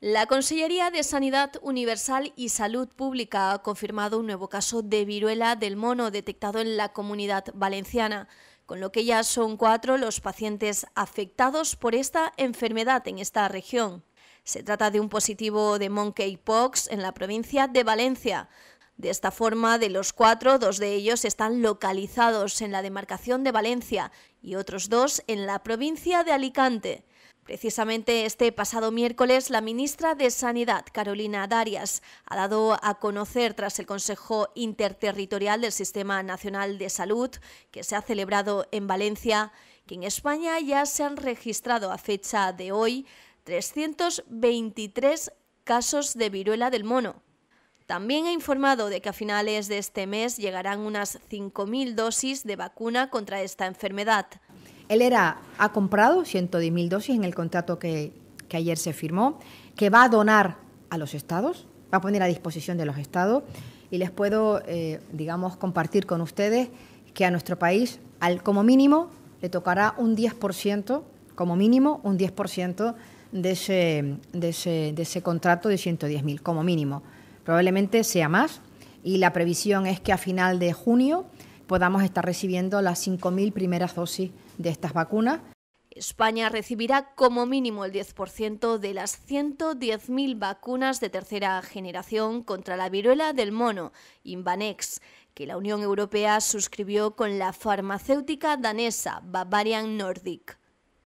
La Consellería de Sanidad Universal y Salud Pública ha confirmado un nuevo caso de viruela del mono detectado en la comunidad valenciana, con lo que ya son cuatro los pacientes afectados por esta enfermedad en esta región. Se trata de un positivo de monkeypox en la provincia de Valencia. De esta forma, de los cuatro, dos de ellos están localizados en la demarcación de Valencia y otros dos en la provincia de Alicante. Precisamente este pasado miércoles, la ministra de Sanidad, Carolina Darias, ha dado a conocer tras el Consejo Interterritorial del Sistema Nacional de Salud, que se ha celebrado en Valencia, que en España ya se han registrado a fecha de hoy 323 casos de viruela del mono. También ha informado de que a finales de este mes llegarán unas 5.000 dosis de vacuna contra esta enfermedad. Él era, ha comprado 110.000 dosis en el contrato que, ayer se firmó, que va a donar a los estados, va a poner a disposición de los estados y les puedo, eh, digamos, compartir con ustedes que a nuestro país, al, como mínimo, le tocará un 10%, como mínimo, un 10% de ese, de, ese, de ese contrato de 110.000, como mínimo. Probablemente sea más y la previsión es que a final de junio podamos estar recibiendo las 5.000 primeras dosis de estas vacunas. España recibirá como mínimo el 10% de las 110.000 vacunas de tercera generación contra la viruela del mono, Invanex, que la Unión Europea suscribió con la farmacéutica danesa Bavarian Nordic.